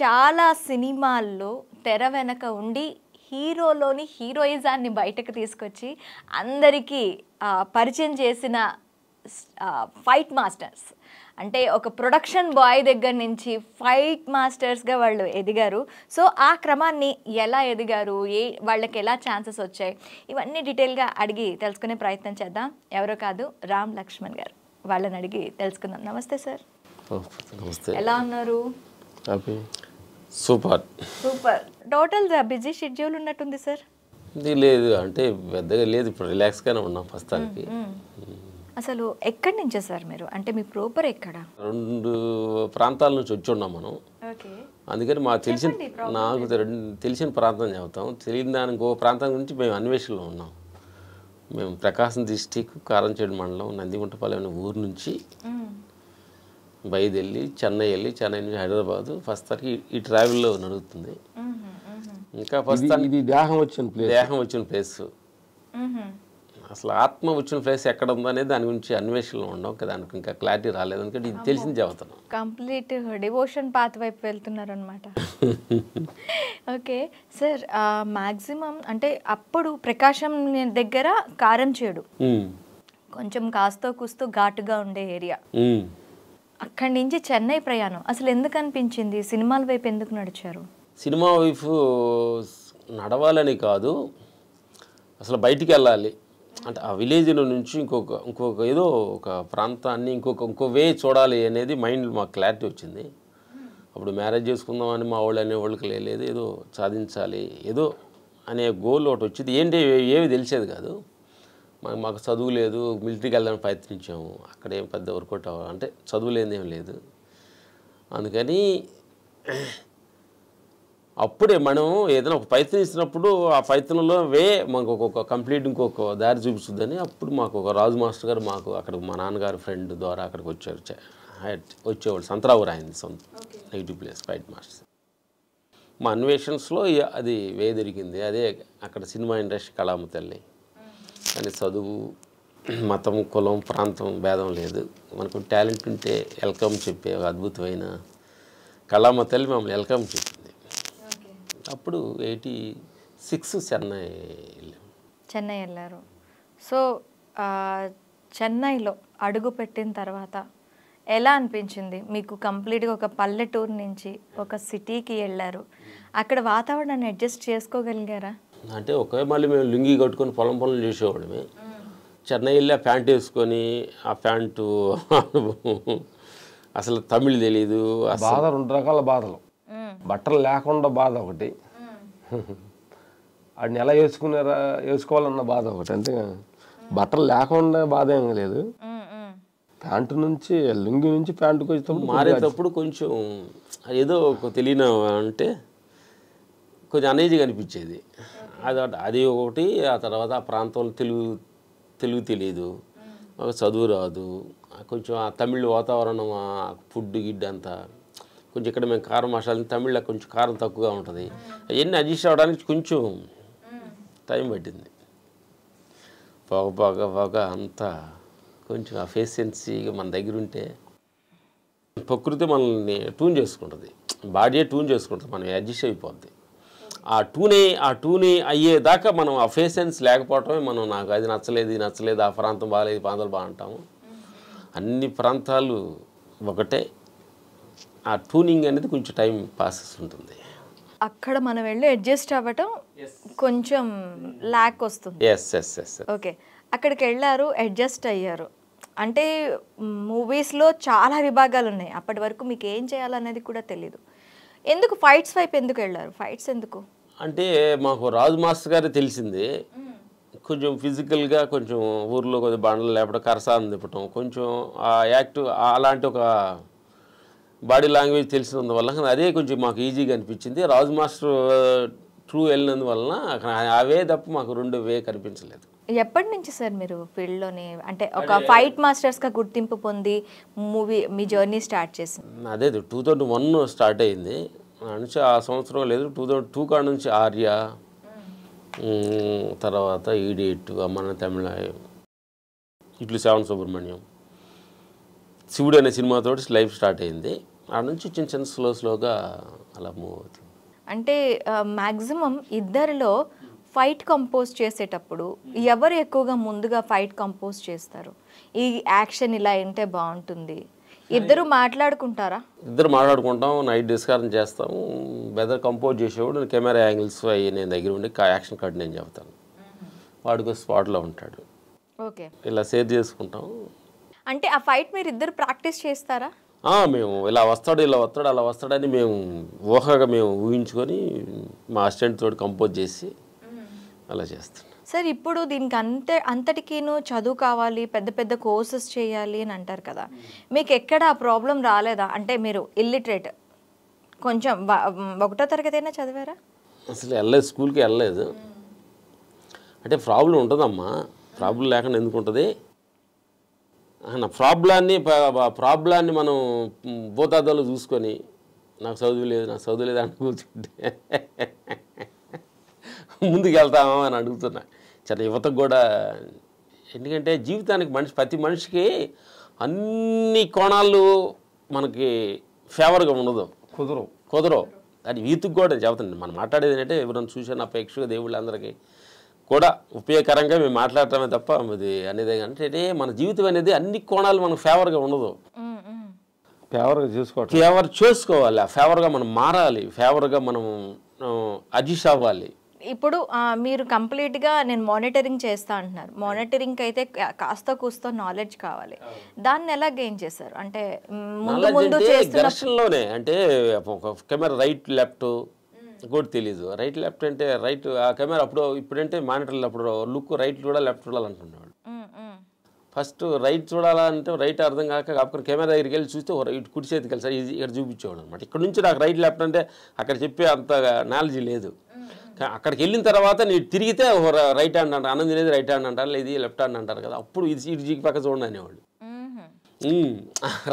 చాలా సినిమాల్లో తెర వెనక ఉండి హీరోలోని హీరోయిజాన్ని బయటకు తీసుకొచ్చి అందరికీ పరిచయం చేసిన ఫైట్ మాస్టర్స్ అంటే ఒక ప్రొడక్షన్ బాయ్ దగ్గర నుంచి ఫైట్ మాస్టర్స్గా వాళ్ళు ఎదిగారు సో ఆ క్రమాన్ని ఎలా ఎదిగారు ఏ వాళ్ళకి ఎలా ఛాన్సెస్ వచ్చాయి ఇవన్నీ డీటెయిల్గా అడిగి తెలుసుకునే ప్రయత్నం చేద్దాం ఎవరో కాదు రామ్ లక్ష్మణ్ గారు వాళ్ళని అడిగి తెలుసుకుందాం నమస్తే సార్ ఎలా ఉన్నారు super super total busy schedule ఉన్నట్టుంది సార్ ఇది లేదు అంటే పెద్దగా లేదు ఇప్పుడు రిలాక్స్గానే ఉన్నాం ప్రస్తుతానికి అసలు ఎక్కడి నుంచి సార్ మీరు అంటే మీ ప్రోపర్ ఎక్కడ రెండు ప్రాంతాల నుంచి వచ్చి ఉన్నాం మనం అందుకని మా తెలిసిన నాకు తెలిసిన ప్రాంతం చెబుతాం తెలియని దాని ఇంకో ప్రాంతం గురించి మేము అన్వేషణలో ఉన్నాం మేము ప్రకాశం డిస్టిక్ కారంచేడు మండలం నందిగుంటపాలెం అనే ఊరు నుంచి బయది వెళ్ళి చెన్నై వెళ్ళి చెన్నై నుంచి హైదరాబాద్ ఫస్ట్ తరకి ఈ ట్రావెల్లో నడుగుతుంది ఇంకా ఫస్ట్ ఇది దేహం వచ్చిన ప్లేస్ దేహం వచ్చిన ప్లేస్ అసలు ఆత్మ వచ్చిన ప్లేస్ ఎక్కడ ఉందో అనేది దాని గురించి అన్వేషణలో ఉండవు కదా దానికి ఇంకా క్లారిటీ రాలేదు ఇది తెలిసింది చదువుతాను కంప్లీట్ డివోషన్ పాత్ వైపు వెళ్తున్నారు అనమాట ఓకే సార్ మ్యాక్సిమం అంటే అప్పుడు ప్రకాశం దగ్గర కారం చేడు కొంచెం కాస్తో కూస్తో ఘాటుగా ఉండే ఏరియా అక్కడి నుంచి చెన్నై ప్రయాణం అసలు ఎందుకు అనిపించింది సినిమాల వైపు ఎందుకు నడిచారు సినిమా వైపు నడవాలని కాదు అసలు బయటికి వెళ్ళాలి అంటే ఆ విలేజ్ నుంచి ఇంకొక ఇంకొక ఏదో ఒక ప్రాంతాన్ని ఇంకొక ఇంకో వే చూడాలి అనేది మైండ్ మాకు క్లారిటీ వచ్చింది అప్పుడు మ్యారేజ్ చేసుకుందామని మా వాళ్ళు వాళ్ళకి లేదు ఏదో సాధించాలి ఏదో అనే గోల్ ఒకటి వచ్చింది ఏంటి ఏవి తెలిసేది కాదు మాకు చదువు లేదు మిలిటరీకి వెళ్ళడానికి ప్రయత్నించాము అక్కడ ఏం పెద్ద వర్కౌట్ అవ్వాలి అంటే చదువు లేనిదేం లేదు అందుకని అప్పుడే మనం ఏదైనా ఒక ప్రయత్నం ఆ ప్రయత్నంలో వే మాకు ఒక్కొక్క కంప్లీట్ ఇంకొక దారి చూపిస్తుందని అప్పుడు మాకు ఒక రాజు మాస్టర్ గారు మాకు అక్కడ మా నాన్నగారు ఫ్రెండ్ ద్వారా అక్కడికి వచ్చారు వచ్చేవాళ్ళు సంతరావు రాయింది సొంత నెగిటివ్ ప్లేస్ ఫైట్ మాస్టర్ మా అన్వేషన్స్లో అది వే దొరికింది అదే అక్కడ సినిమా ఇండస్ట్రీ కళామ తల్లి కానీ చదువు మతం కులం ప్రాంతం భేదం లేదు మనకు టాలెంట్ ఉంటే వెల్కమ్ చెప్పే ఒక అద్భుతమైన కళామ తల్లి మమ్మల్ని వెల్కమ్ చెప్పింది అప్పుడు ఎయిటీ సిక్స్ చెన్నై వెళ్ళాం చెన్నై వెళ్ళారు సో చెన్నైలో అడుగు పెట్టిన తర్వాత ఎలా అనిపించింది మీకు కంప్లీట్గా ఒక పల్లెటూరు నుంచి ఒక సిటీకి వెళ్ళారు అక్కడ వాతావరణాన్ని అడ్జస్ట్ చేసుకోగలిగారా అంటే ఒకే మళ్ళీ మేము లుంగి కట్టుకొని పొలం పొలం చేసేవాడమే చెన్నై వెళ్ళి ఆ ప్యాంట్ వేసుకొని ఆ ప్యాంటు అసలు తమిళ్ తెలీదు బాధ రెండు రకాల బాధలు బట్టలు లేకుండా బాధ ఒకటి వాడిని ఎలా వేసుకున్నారా వేసుకోవాలన్న బాధ ఒకటి అంతేగా బట్టలు లేకుండా బాధ ఏం లేదు ప్యాంటు నుంచి లుంగి నుంచి ప్యాంటు వచ్చేటప్పుడు మారేటప్పుడు కొంచెం ఏదో తెలియని అంటే కొంచెం అనేజీగా అనిపించేది అది అది ఒకటి ఆ తర్వాత ఆ ప్రాంతంలో తెలుగు తెలుగు తెలియదు చదువు రాదు కొంచెం ఆ తమిళ వాతావరణం ఫుడ్ గిడ్ అంతా కొంచెం ఇక్కడ మేము కారం మసాలని తమిళ్లో కొంచెం కారం తక్కువగా ఉంటుంది అవన్నీ అడ్జస్ట్ అవ్వడానికి కొంచెం టైం పట్టింది పోగ పోగ పోగ అంతా కొంచెం అఫేషియన్సీగా మన దగ్గర ఉంటే ప్రకృతి మనల్ని ట్యూన్ చేసుకుంటుంది బాడీ ట్యూన్ చేసుకుంటుంది మనం అడ్జస్ట్ అయిపోద్ది ఆ టూనే ఆ టూనే అయ్యేదాకా మనం ఆ ఫేసెన్స్ లేకపోవటమే మనం నాకు అది నచ్చలేదు నచ్చలేదు ఆ ప్రాంతం బాగాలేదు ప్రాంతాలు బాగుంటాము అన్ని ప్రాంతాలు ఒకటే ఆ టూనింగ్ అనేది కొంచెం టైం ప్రాసెస్ ఉంటుంది అక్కడ మనం వెళ్ళి అడ్జస్ట్ అవ్వటం కొంచెం ల్యాక్ వస్తుంది ఎస్ ఎస్ ఎస్ ఓకే అక్కడికి వెళ్ళారు అడ్జస్ట్ అయ్యారు అంటే మూవీస్లో చాలా విభాగాలు ఉన్నాయి అప్పటి వరకు మీకు ఏం చేయాలనేది కూడా తెలీదు ఎందుకు ఫైట్స్ వైపు ఎందుకు వెళ్ళారు ఫైట్స్ ఎందుకు అంటే మాకు రాజు మాస్టర్ గారు తెలిసింది కొంచెం ఫిజికల్గా కొంచెం ఊర్లో కొంచెం బండలు లేపడం కరసాన్ని తిప్పటం కొంచెం ఆ యాక్టివ్ అలాంటి ఒక బాడీ లాంగ్వేజ్ తెలిసినందువల్ల అదే కొంచెం మాకు ఈజీగా అనిపించింది రాజు మాస్టర్ ట్రూ uh, వెళ్ళినందువలన అవే తప్ప మాకు రెండు వే కనిపించలేదు ఎప్పటి నుంచి సార్ మీరు ఫీల్డ్లోనే అంటే ఒక ఫైట్ మాస్టర్స్గా గుర్తింపు పొంది మూవీ మీ జర్నీ స్టార్ట్ చేసింది అదే టూ థౌజండ్ వన్ స్టార్ట్ అయింది నుంచి ఆ సంవత్సరం లేదు టూ థౌజండ్ టూ కాడ నుంచి ఆర్య తర్వాత ఈడియట్ అమ్మన్న తమిళ ఇట్లు శ్యావన్ సుబ్రహ్మణ్యం శివుడు అనే సినిమాతో లైఫ్ స్టార్ట్ అయింది ఆ నుంచి చిన్న చిన్న స్లో స్లోగా అలా మూవ్ అవుతుంది అంటే మ్యాక్సిమం ఇద్దరిలో ఫైట్ కంపోజ్ చేసేటప్పుడు hmm. ఎవరు ఎక్కువగా ముందుగా ఫైట్ కంపోజ్ చేస్తారు ఈ యాక్షన్ ఇలా ఉంటే బాగుంటుంది hmm. ఇద్దరు మాట్లాడుకుంటారా ఇద్దరు మాట్లాడుకుంటాం నైట్ డిస్కషన్ చేస్తాము బెదర్ కంపోజ్ చేసేవాడు కెమెరా యాంగిల్స్ అవి నేను దగ్గర ఉండి యాక్షన్ కార్డ్ నేను చెబుతాను hmm. వాడికి స్పాట్లో ఉంటాడు ఓకే ఇలా సేవ్ చేసుకుంటాం అంటే ఆ ఫైట్ మీరు ఇద్దరు ప్రాక్టీస్ చేస్తారా మేము ఇలా వస్తాడు ఇలా వస్తాడు అలా వస్తాడని మేము ఊహగా మేము ఊహించుకొని మా అసిస్టెంట్ తోటి కంపోజ్ చేసి అలా చేస్తాను సార్ ఇప్పుడు దీనికి అంతే అంతటికీను చదువు కావాలి పెద్ద పెద్ద కోర్సెస్ చేయాలి అని అంటారు కదా మీకు ఎక్కడ ఆ ప్రాబ్లం రాలేదా అంటే మీరు ఇల్లిటరేట్ కొంచెం ఒకటో తరగతి అయినా చదివారా అసలు వెళ్ళలేదు స్కూల్కి వెళ్ళలేదు అంటే ప్రాబ్లం ఉంటుందమ్మా ప్రాబ్లం లేకుండా ఎందుకు ఉంటుంది నా ప్రాబ్లాన్ని ప్రాబ్లాన్ని మనం భూతార్థంలో చూసుకొని నాకు చదువు లేదు నాకు చదువు లేదు అనుకుంటుంటే ముందుకెళ్తామా అని అడుగుతున్నా చాలా యువతకు కూడా ఎందుకంటే జీవితానికి మనిషి ప్రతి మనిషికి అన్ని కోణాలు మనకి ఫేవర్గా ఉండదు కుదరవు కుదరవు అది వీతికి కూడా చెబుతుంది మనం మాట్లాడేది ఏంటంటే ఎవరైనా చూసిన ప్రేక్షకు దేవుళ్ళందరికీ కూడా ఉపయోగకరంగా మేము మాట్లాడటమే తప్ప ఇది అనేది అంటే మన జీవితం అనేది అన్ని కోణాలు మనకు ఫేవర్గా ఉండదు ఫేవర్గా చూసుకోవాలి ఫేవర్ చేసుకోవాలి ఆ ఫేవర్గా మనం మారాలి ఫేవర్గా మనం అడ్జస్ట్ అవ్వాలి ఇప్పుడు మీరు కంప్లీట్గా నేను మానిటరింగ్ చేస్తా అంటున్నారు మానిటరింగ్కి అయితే కాస్త కూస్తో నాలెడ్జ్ కావాలి దాన్ని ఎలా గెయిన్ చేశారు అంటే ముందు ముందు డైరెక్షన్లోనే అంటే కెమెరా రైట్ లెఫ్ట్ కూడా తెలీదు రైట్ లెఫ్ట్ అంటే రైట్ ఆ కెమెరా అప్పుడు ఇప్పుడంటే మానిటర్లు అప్పుడు లుక్ రైట్ కూడా లెఫ్ట్ చూడాలంటున్నాడు ఫస్ట్ రైట్ చూడాలంటే రైట్ అర్థం కాక కాపుకొని కెమెరా దగ్గరికి వెళ్ళి చూస్తే ఇటు కుడి చేతికి వెళ్ళి సార్ ఇక్కడ చూపించేవాడు అనమాట ఇక్కడ నుంచి నాకు రైట్ లెఫ్ట్ అంటే అక్కడ చెప్పే అంత నాలెడ్జ్ లేదు అక్కడికి వెళ్ళిన తర్వాత నేను తిరిగితే రైట్ హ్యాండ్ అంటారు అన్నం తినేది రైట్ హ్యాండ్ అంటారు లేదు లెఫ్ట్ హ్యాండ్ అంటారు కదా అప్పుడు ఇది ఇటు జీకి పక్క చూడండి అనేవాళ్ళు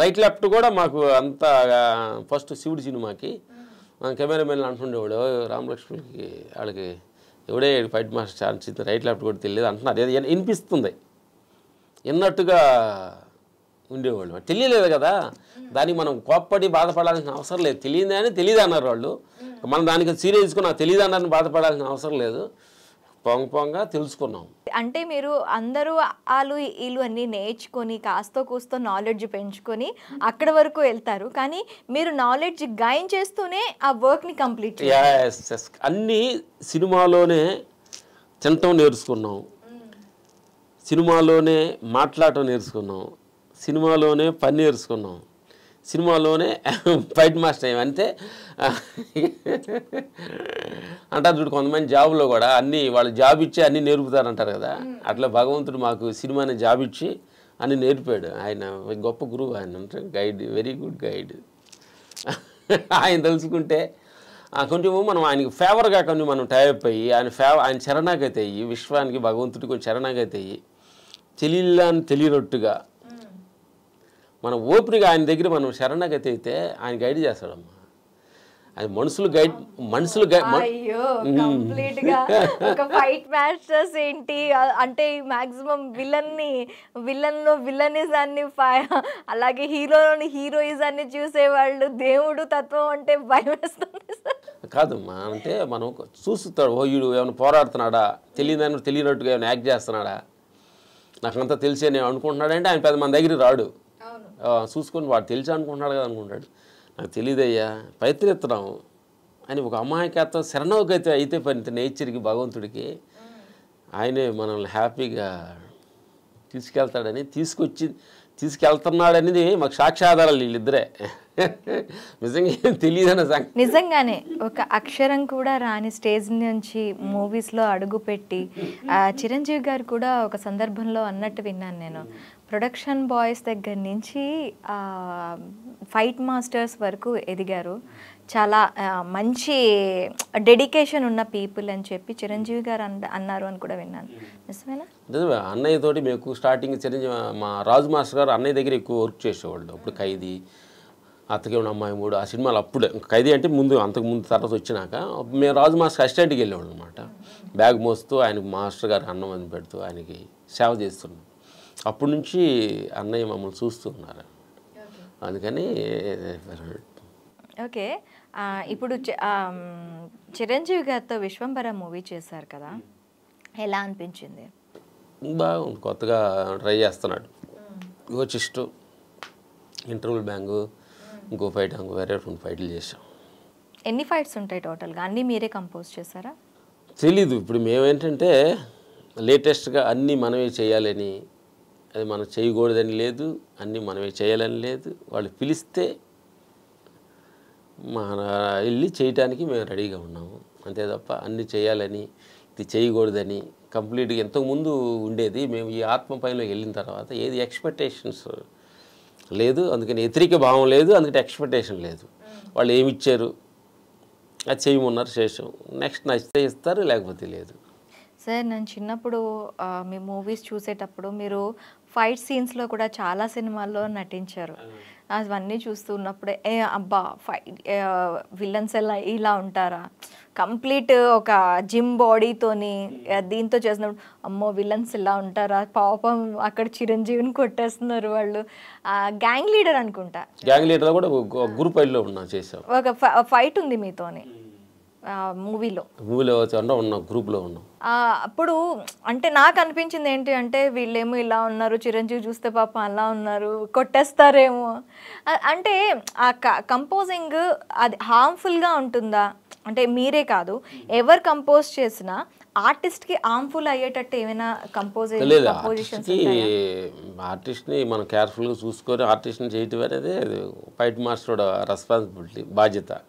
రైట్ లెఫ్ట్ కూడా మాకు అంత ఫస్ట్ శివుడి సినిమాకి కెమెరామెన్లు అంటుండేవాడు రామలక్ష్మికి వాళ్ళకి ఎవడే ఫైట్ మాస్టర్ ఛాన్స్ ఇచ్చింది రైట్ లెఫ్ట్ కూడా తెలియదు అంటున్నారు అదే వినిపిస్తుంది విన్నట్టుగా ఉండేవాళ్ళు తెలియలేదు కదా దానికి మనం కోప్పటి బాధపడాల్సిన అవసరం లేదు తెలియదు అని తెలియదు అన్నారు వాళ్ళు మనం దానికి సీరియస్గా నాకు అన్నది బాధపడాల్సిన అవసరం లేదు పొంగ పొంగ తెలుసుకున్నాం అంటే మీరు అందరూ వాళ్ళు వీళ్ళు అన్నీ నేర్చుకొని కాస్త కూస్త నాలెడ్జ్ పెంచుకొని అక్కడ వరకు వెళ్తారు కానీ మీరు నాలెడ్జ్ గైన్ చేస్తూనే ఆ వర్క్ని కంప్లీట్ అన్నీ సినిమాలోనే తినటం నేర్చుకున్నాం సినిమాలోనే మాట్లాడటం నేర్చుకున్నాం సినిమాలోనే పని నేర్చుకున్నాం సినిమాలోనే ఫైట్ మాస్టర్ అయ్యాం అంతే అంటారు చూడు కొంతమంది జాబ్లో కూడా అన్నీ వాళ్ళు జాబ్ ఇచ్చి అన్నీ నేర్పుతారంటారు కదా అట్లా భగవంతుడు మాకు సినిమాని జాబ్ ఇచ్చి అని నేర్పాడు ఆయన గొప్ప గురువు ఆయన గైడ్ వెరీ గుడ్ గైడ్ ఆయన తెలుసుకుంటే కొంచెము మనం ఆయనకి ఫేవర్గా కొన్ని మనం టైప్ అయ్యి ఆయన ఫేవర్ ఆయన చరణాగతి అయ్యి విశ్వానికి భగవంతుడికి శరణాగతి అయ్యి తెలియలా తెలియనట్టుగా మనం ఓపెన్గా ఆయన దగ్గర మనం శరణగతి అయితే ఆయన గైడ్ చేస్తాడమ్మా అది మనుషులు గైడ్ మనుషులు ఫైట్ మాస్టర్స్ ఏంటి అంటే మాక్సిమం విలన్ ని విలన్ లో విలనిజాన్ని అలాగే హీరోలోని హీరోయిజాన్ని చూసేవాళ్ళు దేవుడు తత్వం అంటే భయం వేస్తుంది కాదమ్మా అంటే మనం చూస్తాడు ఓయుడు ఏమైనా పోరాడుతున్నాడా తెలియదని తెలియనట్టుగా ఏమైనా యాక్ట్ చేస్తున్నాడా నాకంతా తెలిసే నేను అనుకుంటున్నాడంటే ఆయన పెద్ద మన దగ్గర రాడు చూసుకొని వాడు తెలిసి అనుకుంటున్నాడు కదా అనుకుంటాడు నాకు తెలియదయ్యా ప్రయత్నిస్తున్నాం అని ఒక అమాయకత్వం శరణోగతి అయితే పని నేచర్కి భగవంతుడికి ఆయనే మనల్ని హ్యాపీగా తీసుకెళ్తాడని తీసుకొచ్చి తీసుకెళ్తున్నాడనేది మాకు సాక్ష్యాధారాలు వీళ్ళిద్దరే నిజంగా తెలియదు సంగతి నిజంగానే ఒక అక్షరం కూడా రాని స్టేజ్ నుంచి మూవీస్లో అడుగుపెట్టి చిరంజీవి గారు కూడా ఒక సందర్భంలో అన్నట్టు విన్నాను నేను ప్రొడక్షన్ బాయ్స్ దగ్గర నుంచి ఫైట్ మాస్టర్స్ వరకు ఎదిగారు చాలా మంచి డెడికేషన్ ఉన్న పీపుల్ అని చెప్పి చిరంజీవి గారు అన్నారు అని కూడా విన్నాను నిజమేనా అన్నయ్య తోటి మేము స్టార్టింగ్ చిరంజీవి మా రాజు మాస్టర్ గారు అన్నయ్య దగ్గర ఎక్కువ వర్క్ చేసేవాళ్ళు అప్పుడు ఖైదీ అత్తకే ఉన్న అమ్మాయి మూడు ఆ సినిమాలు అప్పుడే ఖైదీ అంటే ముందు అంతకుముందు తర్వాత వచ్చినాక మేము రాజు మాస్టర్ అసిస్టెంట్కి వెళ్ళేవాళ్ళు అనమాట బ్యాగ్ మోస్తూ ఆయనకు మాస్టర్ గారు అన్నం అని పెడుతూ ఆయనకి సేవ చేస్తున్నాం అప్పటి నుంచి అన్నయ్య మమ్మల్ని చూస్తూ ఉన్నారు అందుకని ఓకే ఇప్పుడు చిరంజీవి గారితో విశ్వంబర మూవీ చేశారు కదా hmm. ఎలా అనిపించింది బాగుంది కొత్తగా ట్రై చేస్తున్నాడు hmm. ఇగో చిస్ట్ ఇంటర్వల్ బ్యాంగు hmm. ఇంకో ఫైట్ ఇంకో వేరే రెండు ఫైట్లు చేసాం ఎన్ని ఫైట్స్ ఉంటాయి టోటల్గా అన్నీ మీరే కంపోజ్ చేశారా తెలీదు ఇప్పుడు మేమేంటంటే లేటెస్ట్గా అన్నీ మనమే చేయాలని అది మనం చేయకూడదని లేదు అన్నీ మనమే చేయాలని లేదు వాళ్ళు పిలిస్తే మన వెళ్ళి చేయటానికి మేము రెడీగా ఉన్నాము అంతే తప్ప అన్ని చేయాలని ఇది చేయకూడదని కంప్లీట్గా ఎంతకుముందు ఉండేది మేము ఈ ఆత్మ పైనలోకి వెళ్ళిన తర్వాత ఏది ఎక్స్పెక్టేషన్స్ లేదు అందుకని వ్యతిరేక భావం లేదు అందుకని ఎక్స్పెక్టేషన్ లేదు వాళ్ళు ఏమి ఇచ్చారు అది చేయమన్నారు శేషం నెక్స్ట్ నచ్చితే ఇస్తారు లేకపోతే లేదు సార్ నేను చిన్నప్పుడు మీ మూవీస్ చూసేటప్పుడు మీరు ఫైట్ సీన్స్లో కూడా చాలా సినిమాల్లో నటించారు అవన్నీ చూస్తున్నప్పుడే ఏ అబ్బా ఫైట్ విలన్స్ ఎలా ఇలా ఉంటారా కంప్లీట్ ఒక జిమ్ బాడీతోని దీంతో చేసినప్పుడు అమ్మో విలన్స్ ఇలా ఉంటారా పాపం అక్కడ చిరంజీవిని కొట్టేస్తున్నారు వాళ్ళు గ్యాంగ్ లీడర్ అనుకుంటా గ్యాంగ్ లీడర్ కూడా గ్రూప్ ఒక ఫైట్ ఉంది మీతోని మూవీలో గ్రూప్లో అప్పుడు అంటే నాకు అనిపించింది ఏంటి అంటే వీళ్ళేమో ఇలా ఉన్నారు చిరంజీవి చూస్తే పాప అలా ఉన్నారు కొట్టేస్తారేమో అంటే ఆ కంపోజింగ్ అది హార్మ్ఫుల్గా ఉంటుందా అంటే మీరే కాదు ఎవరు కంపోజ్ చేసినా ఆర్టిస్ట్కి హార్మ్ఫుల్ అయ్యేటట్టు ఏమైనా కంపోజ్ ఆర్టిస్ట్ని మనం కేర్ఫుల్గా చూసుకొని ఆర్టిస్ట్ని చేయటం అనేది ఫైట్ మాస్టర్ రెస్పాన్సిబిలిటీ బాధ్యత